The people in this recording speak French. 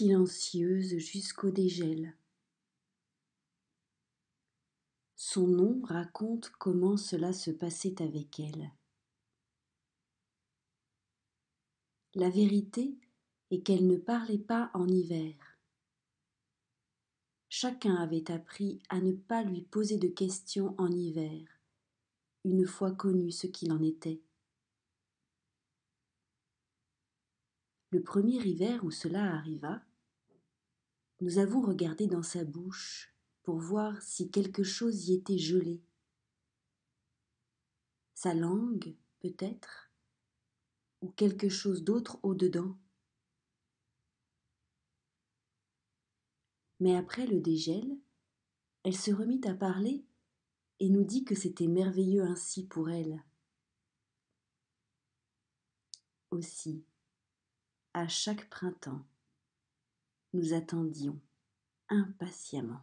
silencieuse jusqu'au dégel. Son nom raconte comment cela se passait avec elle. La vérité est qu'elle ne parlait pas en hiver. Chacun avait appris à ne pas lui poser de questions en hiver, une fois connu ce qu'il en était. Le premier hiver où cela arriva, nous avons regardé dans sa bouche pour voir si quelque chose y était gelé. Sa langue, peut-être, ou quelque chose d'autre au-dedans. Mais après le dégel, elle se remit à parler et nous dit que c'était merveilleux ainsi pour elle. Aussi, à chaque printemps nous attendions impatiemment.